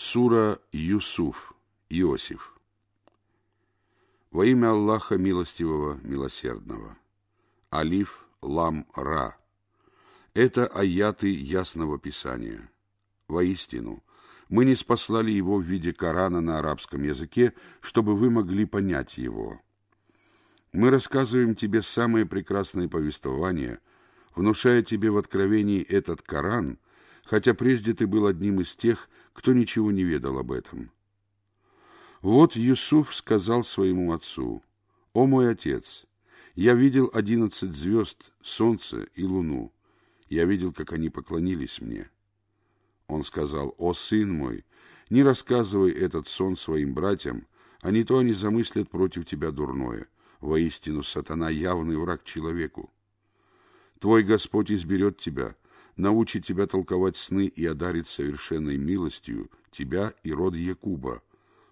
Сура Юсуф, Иосиф. Во имя Аллаха Милостивого, Милосердного. Алиф Лам Ра. Это аяты Ясного Писания. Воистину, мы не спаслали его в виде Корана на арабском языке, чтобы вы могли понять его. Мы рассказываем тебе самые прекрасные повествования, внушая тебе в откровении этот Коран – хотя прежде ты был одним из тех, кто ничего не ведал об этом. Вот Юсуф сказал своему отцу, «О мой отец, я видел одиннадцать звезд, солнце и луну. Я видел, как они поклонились мне». Он сказал, «О сын мой, не рассказывай этот сон своим братьям, а не то они замыслят против тебя дурное. Воистину, сатана явный враг человеку. Твой Господь изберет тебя, — научит тебя толковать сны и одарит совершенной милостью тебя и род Якуба,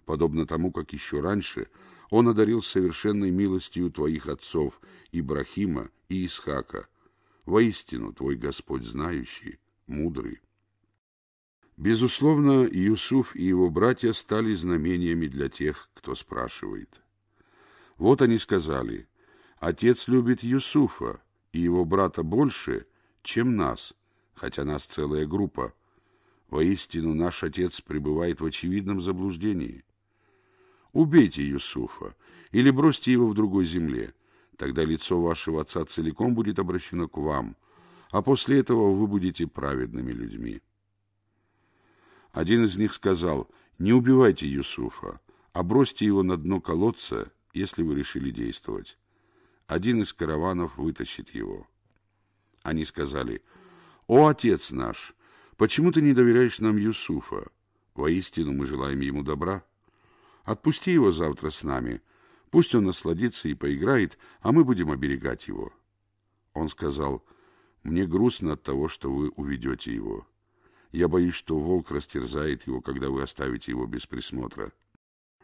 подобно тому, как еще раньше он одарил совершенной милостью твоих отцов Ибрахима и Исхака. Воистину, твой Господь знающий, мудрый. Безусловно, Юсуф и его братья стали знамениями для тех, кто спрашивает. Вот они сказали, «Отец любит Юсуфа и его брата больше, чем нас, хотя нас целая группа. Воистину, наш отец пребывает в очевидном заблуждении. Убейте Юсуфа или бросьте его в другой земле. Тогда лицо вашего отца целиком будет обращено к вам, а после этого вы будете праведными людьми. Один из них сказал, не убивайте Юсуфа, а бросьте его на дно колодца, если вы решили действовать. Один из караванов вытащит его. Они сказали, — «О, отец наш, почему ты не доверяешь нам Юсуфа? Воистину мы желаем ему добра. Отпусти его завтра с нами. Пусть он насладится и поиграет, а мы будем оберегать его». Он сказал, «Мне грустно от того, что вы уведете его. Я боюсь, что волк растерзает его, когда вы оставите его без присмотра».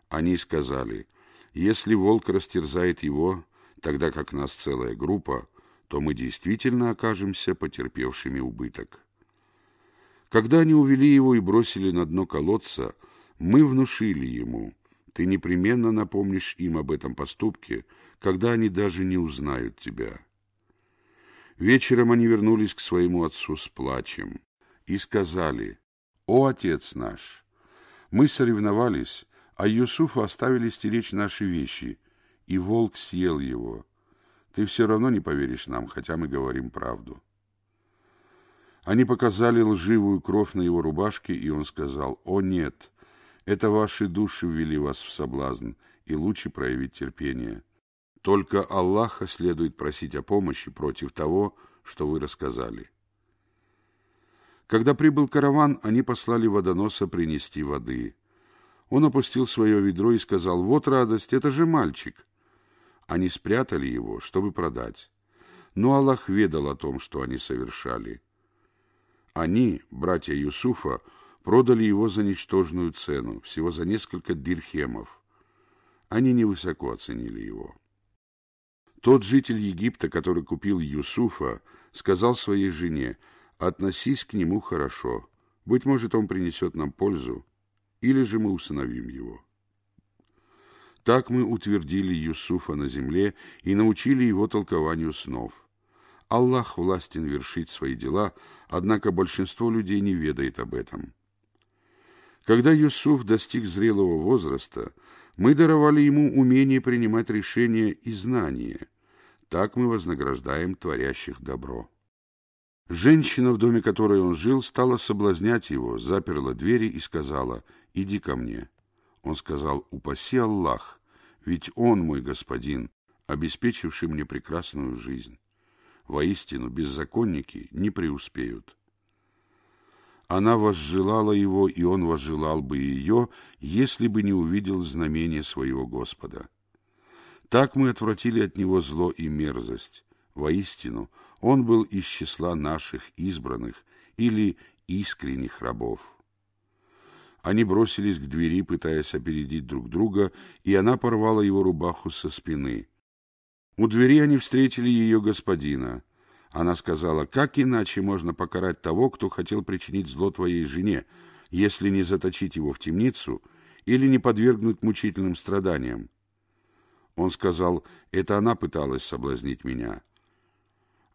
Они сказали, «Если волк растерзает его, тогда как нас целая группа, то мы действительно окажемся потерпевшими убыток. Когда они увели его и бросили на дно колодца, мы внушили ему, ты непременно напомнишь им об этом поступке, когда они даже не узнают тебя. Вечером они вернулись к своему отцу с плачем и сказали, «О, отец наш, мы соревновались, а Юсуфа оставили стеречь наши вещи, и волк съел его». Ты все равно не поверишь нам, хотя мы говорим правду. Они показали лживую кровь на его рубашке, и он сказал, «О, нет, это ваши души ввели вас в соблазн, и лучше проявить терпение. Только Аллаха следует просить о помощи против того, что вы рассказали». Когда прибыл караван, они послали водоноса принести воды. Он опустил свое ведро и сказал, «Вот радость, это же мальчик!» Они спрятали его, чтобы продать. Но Аллах ведал о том, что они совершали. Они, братья Юсуфа, продали его за ничтожную цену, всего за несколько дирхемов. Они невысоко оценили его. Тот житель Египта, который купил Юсуфа, сказал своей жене, «Относись к нему хорошо. Быть может, он принесет нам пользу, или же мы усыновим его». Так мы утвердили Юсуфа на земле и научили его толкованию снов. Аллах властен вершить свои дела, однако большинство людей не ведает об этом. Когда Юсуф достиг зрелого возраста, мы даровали ему умение принимать решения и знания. Так мы вознаграждаем творящих добро. Женщина, в доме которой он жил, стала соблазнять его, заперла двери и сказала «Иди ко мне». Он сказал, «Упаси Аллах, ведь Он мой господин, обеспечивший мне прекрасную жизнь. Воистину, беззаконники не преуспеют». Она возжелала его, и он возжелал бы ее, если бы не увидел знамение своего Господа. Так мы отвратили от него зло и мерзость. Воистину, он был из числа наших избранных или искренних рабов. Они бросились к двери, пытаясь опередить друг друга, и она порвала его рубаху со спины. У двери они встретили ее господина. Она сказала, как иначе можно покарать того, кто хотел причинить зло твоей жене, если не заточить его в темницу или не подвергнуть мучительным страданиям? Он сказал, это она пыталась соблазнить меня.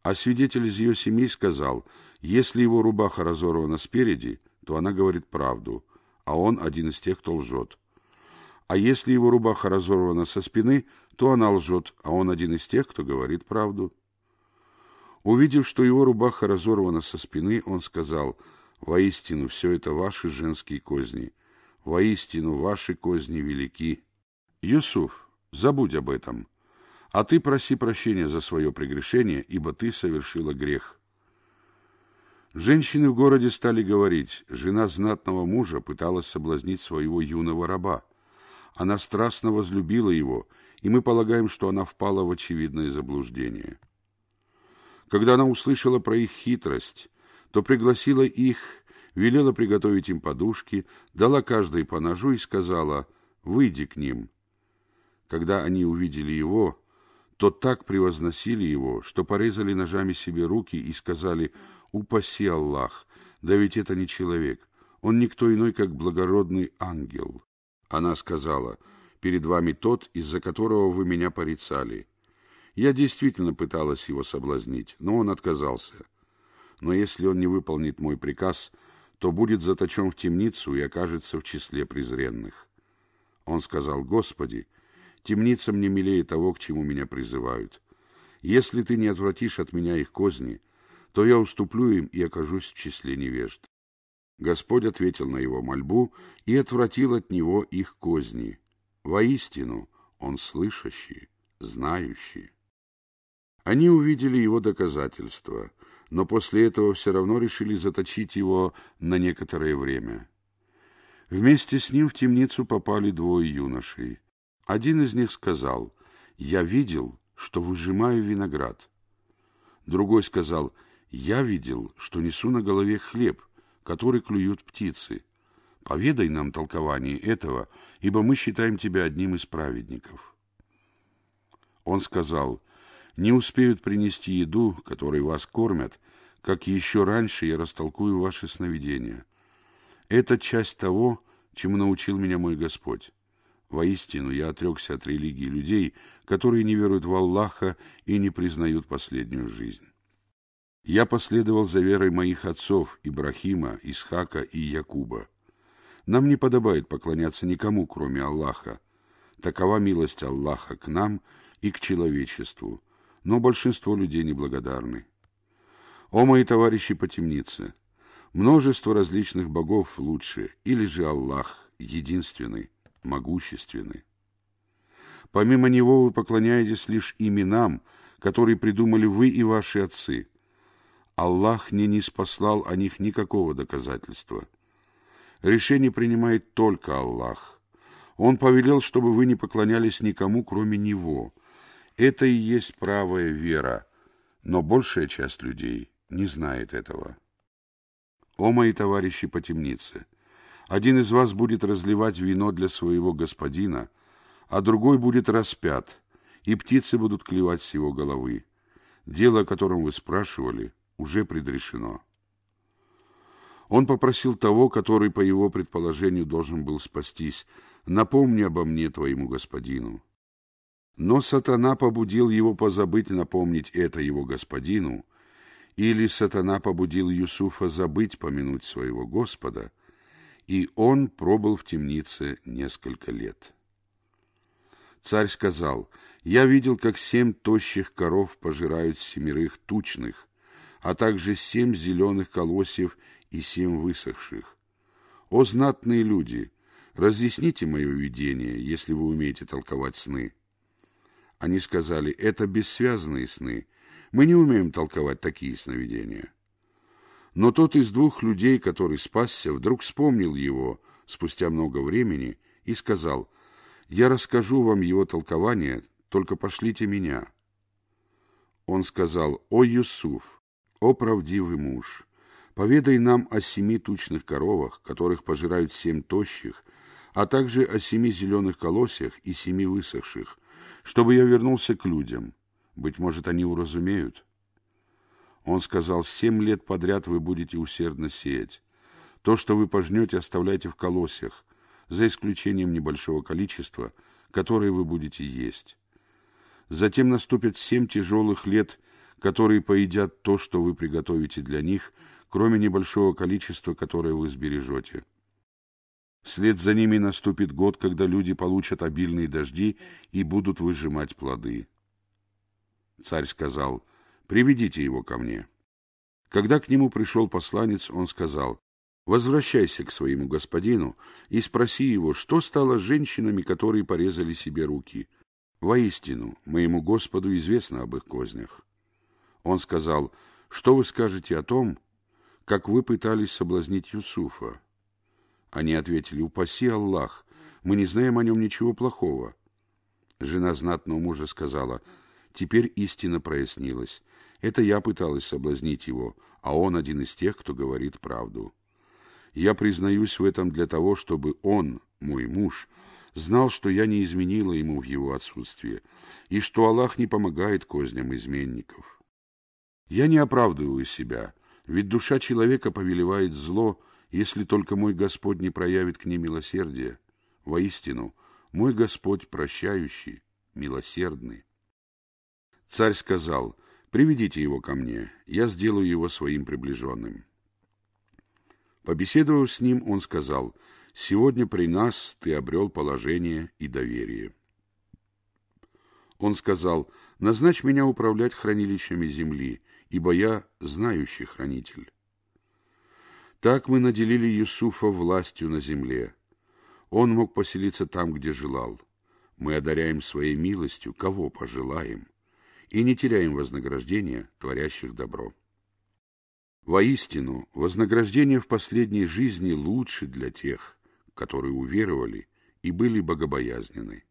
А свидетель из ее семьи сказал, если его рубаха разорвана спереди, то она говорит правду а он один из тех, кто лжет. А если его рубаха разорвана со спины, то она лжет, а он один из тех, кто говорит правду. Увидев, что его рубаха разорвана со спины, он сказал, «Воистину, все это ваши женские козни. Воистину, ваши козни велики». «Юсуф, забудь об этом. А ты проси прощения за свое прегрешение, ибо ты совершила грех». Женщины в городе стали говорить, жена знатного мужа пыталась соблазнить своего юного раба. Она страстно возлюбила его, и мы полагаем, что она впала в очевидное заблуждение. Когда она услышала про их хитрость, то пригласила их, велела приготовить им подушки, дала каждой по ножу и сказала «Выйди к ним». Когда они увидели его, то так превозносили его, что порезали ножами себе руки и сказали «Выйди Упаси Аллах, да ведь это не человек, он никто иной, как благородный ангел. Она сказала, перед вами тот, из-за которого вы меня порицали. Я действительно пыталась его соблазнить, но он отказался. Но если он не выполнит мой приказ, то будет заточен в темницу и окажется в числе презренных. Он сказал, «Господи, темница мне милее того, к чему меня призывают. Если ты не отвратишь от меня их козни, то я уступлю им и окажусь в числе невежд. Господь ответил на его мольбу и отвратил от него их козни. Воистину, он слышащий, знающий. Они увидели его доказательства, но после этого все равно решили заточить его на некоторое время. Вместе с ним в темницу попали двое юношей. Один из них сказал, «Я видел, что выжимаю виноград». Другой сказал, я видел, что несу на голове хлеб, который клюют птицы. Поведай нам толкование этого, ибо мы считаем тебя одним из праведников». Он сказал, «Не успеют принести еду, которой вас кормят, как еще раньше я растолкую ваши сновидения. Это часть того, чему научил меня мой Господь. Воистину, я отрекся от религии людей, которые не веруют в Аллаха и не признают последнюю жизнь». Я последовал за верой моих отцов Ибрахима, Исхака и Якуба. Нам не подобает поклоняться никому, кроме Аллаха. Такова милость Аллаха к нам и к человечеству, но большинство людей неблагодарны. О, мои товарищи по темнице! Множество различных богов лучше, или же Аллах, единственный, могущественный. Помимо него вы поклоняетесь лишь именам, которые придумали вы и ваши отцы. Аллах не ниспослал о них никакого доказательства. Решение принимает только Аллах. Он повелел, чтобы вы не поклонялись никому, кроме Него. Это и есть правая вера, но большая часть людей не знает этого. О, мои товарищи по темнице! Один из вас будет разливать вино для своего господина, а другой будет распят, и птицы будут клевать с его головы. Дело, о котором вы спрашивали, уже предрешено. Он попросил того, который, по его предположению, должен был спастись, «Напомни обо мне твоему господину». Но сатана побудил его позабыть напомнить это его господину, или сатана побудил Юсуфа забыть помянуть своего Господа, и он пробыл в темнице несколько лет. Царь сказал, «Я видел, как семь тощих коров пожирают семерых тучных, а также семь зеленых колосьев и семь высохших. О знатные люди, разъясните мое видение, если вы умеете толковать сны. Они сказали, это бессвязные сны, мы не умеем толковать такие сновидения. Но тот из двух людей, который спасся, вдруг вспомнил его спустя много времени и сказал, «Я расскажу вам его толкование, только пошлите меня». Он сказал, «О, Юсуф, о правдивый муж, поведай нам о семи тучных коровах, которых пожирают семь тощих, а также о семи зеленых колосях и семи высохших, чтобы я вернулся к людям. Быть может, они уразумеют. Он сказал, семь лет подряд вы будете усердно сеять. То, что вы пожнете, оставляйте в колосях, за исключением небольшого количества, которое вы будете есть. Затем наступят семь тяжелых лет – которые поедят то, что вы приготовите для них, кроме небольшого количества, которое вы сбережете. Вслед за ними наступит год, когда люди получат обильные дожди и будут выжимать плоды. Царь сказал, «Приведите его ко мне». Когда к нему пришел посланец, он сказал, «Возвращайся к своему господину и спроси его, что стало с женщинами, которые порезали себе руки. Воистину, моему Господу известно об их кознях». Он сказал, «Что вы скажете о том, как вы пытались соблазнить Юсуфа?» Они ответили, «Упаси Аллах, мы не знаем о нем ничего плохого». Жена знатного мужа сказала, «Теперь истина прояснилась. Это я пыталась соблазнить его, а он один из тех, кто говорит правду. Я признаюсь в этом для того, чтобы он, мой муж, знал, что я не изменила ему в его отсутствие, и что Аллах не помогает козням изменников». Я не оправдываю себя, ведь душа человека повелевает зло, если только мой Господь не проявит к ней милосердие. Воистину, мой Господь прощающий, милосердный. Царь сказал, приведите его ко мне, я сделаю его своим приближенным. Побеседовав с ним, он сказал, сегодня при нас ты обрел положение и доверие. Он сказал, назначь меня управлять хранилищами земли, ибо я знающий хранитель. Так мы наделили Юсуфа властью на земле. Он мог поселиться там, где желал. Мы одаряем своей милостью, кого пожелаем, и не теряем вознаграждения творящих добро. Воистину, вознаграждение в последней жизни лучше для тех, которые уверовали и были богобоязнены.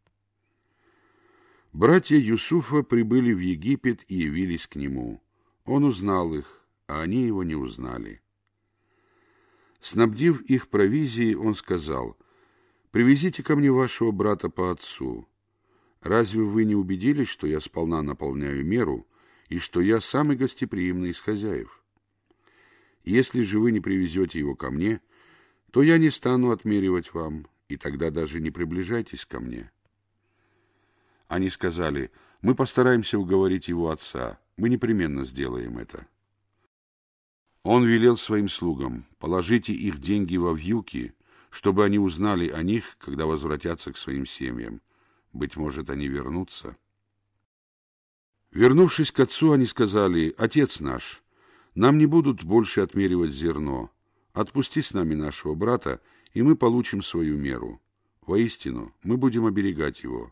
Братья Юсуфа прибыли в Египет и явились к нему. Он узнал их, а они его не узнали. Снабдив их провизией, он сказал, «Привезите ко мне вашего брата по отцу. Разве вы не убедились, что я сполна наполняю меру и что я самый гостеприимный из хозяев? Если же вы не привезете его ко мне, то я не стану отмеривать вам, и тогда даже не приближайтесь ко мне». Они сказали, «Мы постараемся уговорить его отца». Мы непременно сделаем это. Он велел своим слугам, положите их деньги во вьюки, чтобы они узнали о них, когда возвратятся к своим семьям. Быть может, они вернутся. Вернувшись к отцу, они сказали, «Отец наш, нам не будут больше отмеривать зерно. Отпусти с нами нашего брата, и мы получим свою меру. Воистину, мы будем оберегать его».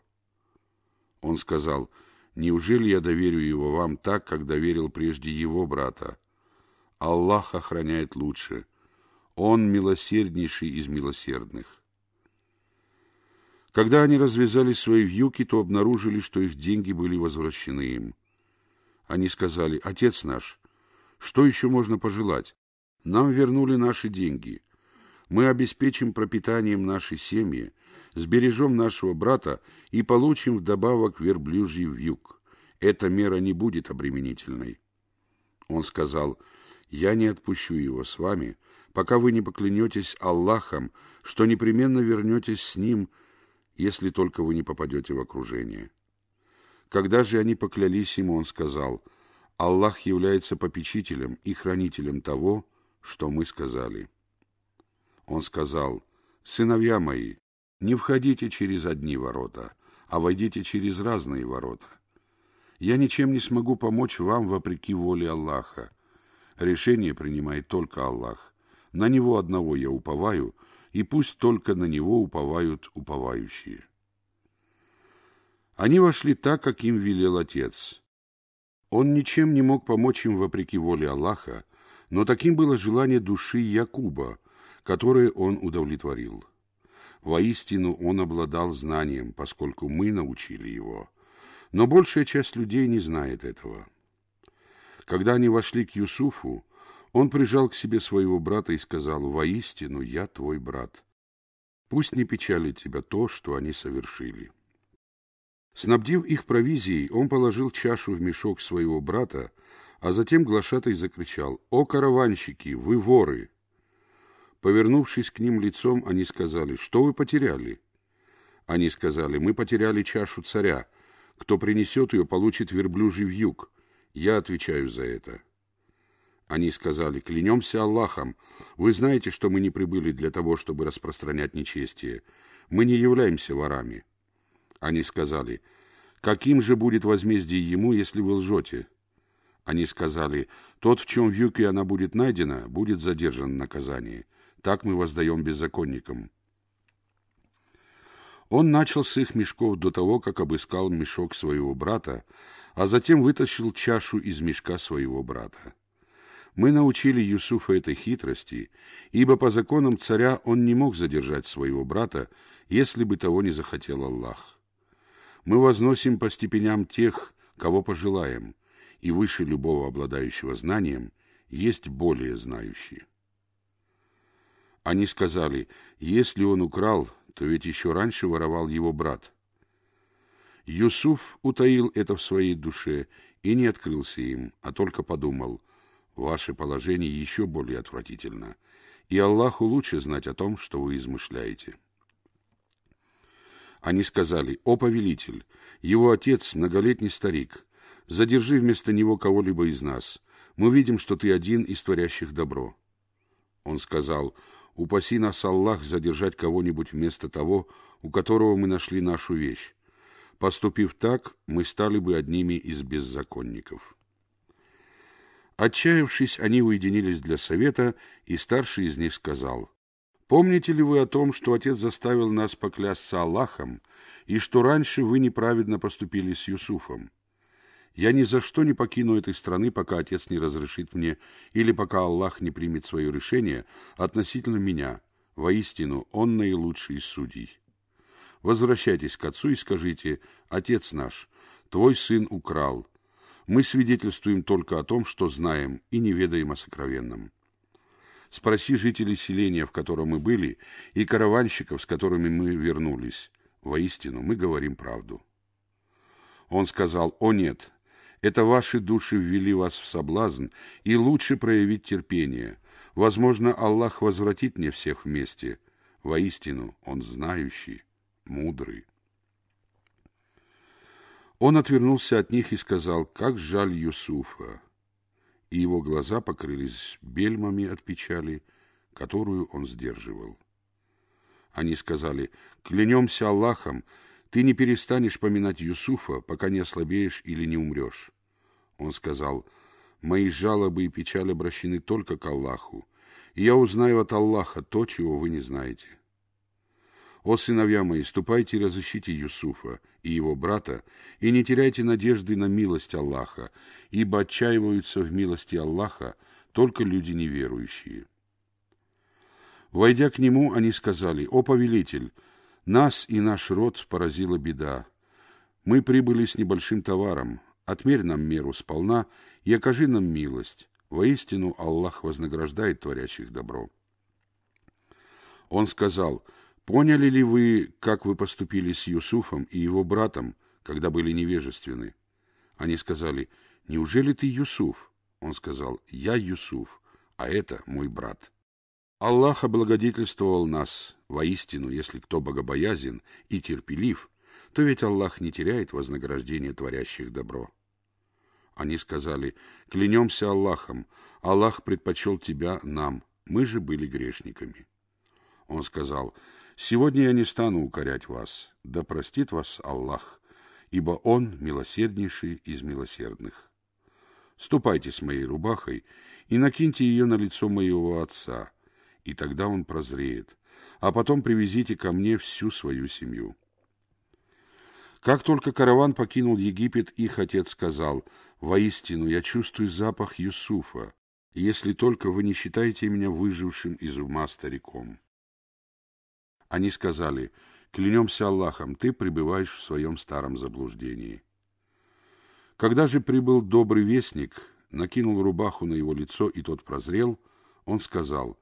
Он сказал, Неужели я доверю его вам так, как доверил прежде его брата? Аллах охраняет лучше. Он милосерднейший из милосердных. Когда они развязали свои вьюки, то обнаружили, что их деньги были возвращены им. Они сказали, «Отец наш, что еще можно пожелать? Нам вернули наши деньги мы обеспечим пропитанием наши семьи, сбережем нашего брата и получим вдобавок верблюжий вьюг. Эта мера не будет обременительной. Он сказал, «Я не отпущу его с вами, пока вы не поклянетесь Аллахом, что непременно вернетесь с ним, если только вы не попадете в окружение». Когда же они поклялись ему, он сказал, «Аллах является попечителем и хранителем того, что мы сказали» он сказал, «Сыновья мои, не входите через одни ворота, а войдите через разные ворота. Я ничем не смогу помочь вам вопреки воле Аллаха. Решение принимает только Аллах. На Него одного я уповаю, и пусть только на Него уповают уповающие». Они вошли так, как им велел Отец. Он ничем не мог помочь им вопреки воле Аллаха, но таким было желание души Якуба, которые он удовлетворил. Воистину он обладал знанием, поскольку мы научили его. Но большая часть людей не знает этого. Когда они вошли к Юсуфу, он прижал к себе своего брата и сказал, «Воистину я твой брат. Пусть не печалит тебя то, что они совершили». Снабдив их провизией, он положил чашу в мешок своего брата, а затем глашатай закричал, «О, караванщики, вы воры!» Повернувшись к ним лицом, они сказали, «Что вы потеряли?» Они сказали, «Мы потеряли чашу царя. Кто принесет ее, получит верблюжий вьюг. Я отвечаю за это». Они сказали, «Клянемся Аллахом. Вы знаете, что мы не прибыли для того, чтобы распространять нечестие. Мы не являемся ворами». Они сказали, «Каким же будет возмездие ему, если вы лжете?» Они сказали, «Тот, в чем в и она будет найдена, будет задержан наказание так мы воздаем беззаконникам». Он начал с их мешков до того, как обыскал мешок своего брата, а затем вытащил чашу из мешка своего брата. Мы научили Юсуфа этой хитрости, ибо по законам царя он не мог задержать своего брата, если бы того не захотел Аллах. Мы возносим по степеням тех, кого пожелаем, и выше любого обладающего знанием есть более знающие. Они сказали, если он украл, то ведь еще раньше воровал его брат. Юсуф утаил это в своей душе и не открылся им, а только подумал, ваше положение еще более отвратительно, и Аллаху лучше знать о том, что вы измышляете. Они сказали, о повелитель, его отец многолетний старик, задержи вместо него кого-либо из нас, мы видим, что ты один из творящих добро. Он сказал, Упаси нас, Аллах, задержать кого-нибудь вместо того, у которого мы нашли нашу вещь. Поступив так, мы стали бы одними из беззаконников». Отчаявшись, они уединились для совета, и старший из них сказал, «Помните ли вы о том, что отец заставил нас поклясться Аллахом, и что раньше вы неправедно поступили с Юсуфом? Я ни за что не покину этой страны, пока отец не разрешит мне, или пока Аллах не примет свое решение относительно меня. Воистину, он наилучший из судей. Возвращайтесь к отцу и скажите, «Отец наш, твой сын украл. Мы свидетельствуем только о том, что знаем, и не ведаем о сокровенном». Спроси жителей селения, в котором мы были, и караванщиков, с которыми мы вернулись. Воистину, мы говорим правду. Он сказал, «О нет, это ваши души ввели вас в соблазн, и лучше проявить терпение. Возможно, Аллах возвратит мне всех вместе. Воистину, Он знающий, мудрый. Он отвернулся от них и сказал, как жаль Юсуфа. И его глаза покрылись бельмами от печали, которую он сдерживал. Они сказали, клянемся Аллахом, ты не перестанешь поминать Юсуфа, пока не ослабеешь или не умрешь. Он сказал, «Мои жалобы и печаль обращены только к Аллаху, и я узнаю от Аллаха то, чего вы не знаете». «О, сыновья мои, ступайте и разыщите Юсуфа и его брата, и не теряйте надежды на милость Аллаха, ибо отчаиваются в милости Аллаха только люди неверующие». Войдя к нему, они сказали, «О, повелитель, нас и наш род поразила беда. Мы прибыли с небольшим товаром, Отмерь нам меру сполна и окажи нам милость. Воистину Аллах вознаграждает творящих добро. Он сказал, «Поняли ли вы, как вы поступили с Юсуфом и его братом, когда были невежественны?» Они сказали, «Неужели ты Юсуф?» Он сказал, «Я Юсуф, а это мой брат». Аллах облагодетельствовал нас. Воистину, если кто богобоязен и терпелив – то ведь Аллах не теряет вознаграждение творящих добро. Они сказали, клянемся Аллахом, Аллах предпочел тебя нам, мы же были грешниками. Он сказал, сегодня я не стану укорять вас, да простит вас Аллах, ибо Он милосерднейший из милосердных. Ступайте с моей рубахой и накиньте ее на лицо моего отца, и тогда он прозреет, а потом привезите ко мне всю свою семью. Как только караван покинул Египет, их отец сказал, «Воистину, я чувствую запах Юсуфа, если только вы не считаете меня выжившим из ума стариком». Они сказали, «Клянемся Аллахом, ты пребываешь в своем старом заблуждении». Когда же прибыл добрый вестник, накинул рубаху на его лицо, и тот прозрел, он сказал,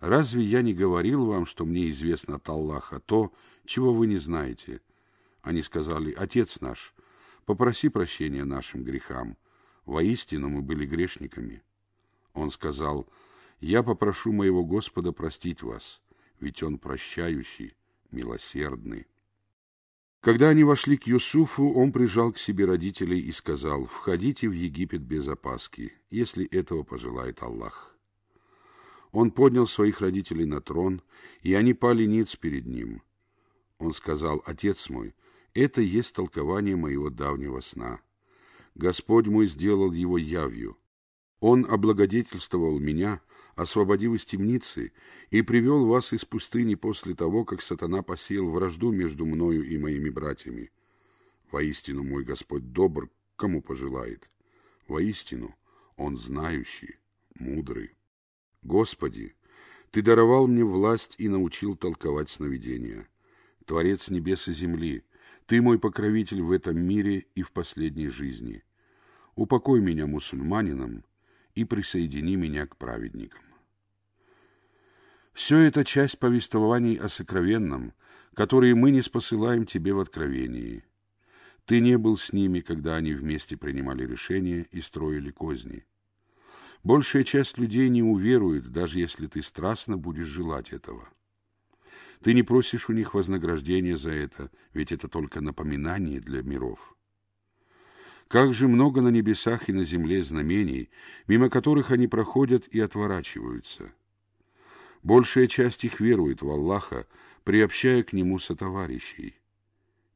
«Разве я не говорил вам, что мне известно от Аллаха то, чего вы не знаете?» Они сказали, «Отец наш, попроси прощения нашим грехам. Воистину мы были грешниками». Он сказал, «Я попрошу моего Господа простить вас, ведь он прощающий, милосердный». Когда они вошли к Юсуфу, он прижал к себе родителей и сказал, «Входите в Египет без опаски, если этого пожелает Аллах». Он поднял своих родителей на трон, и они пали ниц перед ним. Он сказал, «Отец мой, это есть толкование моего давнего сна. Господь мой сделал его явью. Он облагодетельствовал меня, освободив из темницы и привел вас из пустыни после того, как сатана посеял вражду между мною и моими братьями. Воистину мой Господь добр, кому пожелает. Воистину Он знающий, мудрый. Господи, Ты даровал мне власть и научил толковать сновидения. Творец небес и земли, ты мой покровитель в этом мире и в последней жизни. Упокой меня мусульманином и присоедини меня к праведникам. Все это часть повествований о сокровенном, которые мы не спосылаем тебе в откровении. Ты не был с ними, когда они вместе принимали решения и строили козни. Большая часть людей не уверует, даже если ты страстно будешь желать этого. Ты не просишь у них вознаграждения за это, ведь это только напоминание для миров. Как же много на небесах и на земле знамений, мимо которых они проходят и отворачиваются. Большая часть их верует в Аллаха, приобщая к Нему сотоварищей.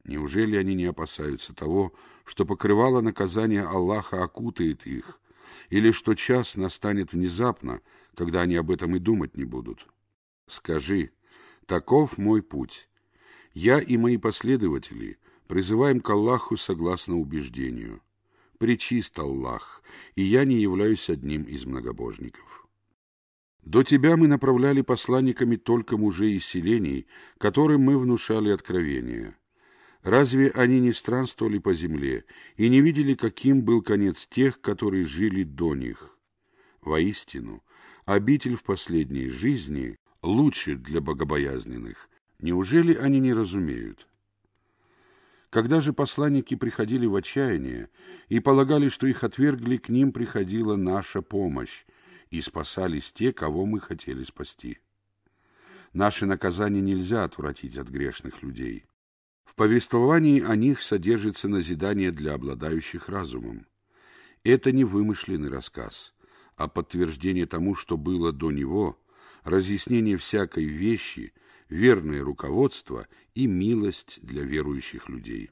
Неужели они не опасаются того, что покрывало наказание Аллаха окутает их, или что час настанет внезапно, когда они об этом и думать не будут? Скажи, Таков мой путь. Я и мои последователи призываем к Аллаху согласно убеждению. Причист Аллах, и я не являюсь одним из многобожников. До тебя мы направляли посланниками только мужей из селений, которым мы внушали откровения. Разве они не странствовали по земле и не видели, каким был конец тех, которые жили до них? Воистину, обитель в последней жизни лучше для богобоязненных. Неужели они не разумеют? Когда же посланники приходили в отчаяние и полагали, что их отвергли, к ним приходила наша помощь, и спасались те, кого мы хотели спасти. Наши наказания нельзя отвратить от грешных людей. В повествовании о них содержится назидание для обладающих разумом. Это не вымышленный рассказ, а подтверждение тому, что было до него – разъяснение всякой вещи, верное руководство и милость для верующих людей.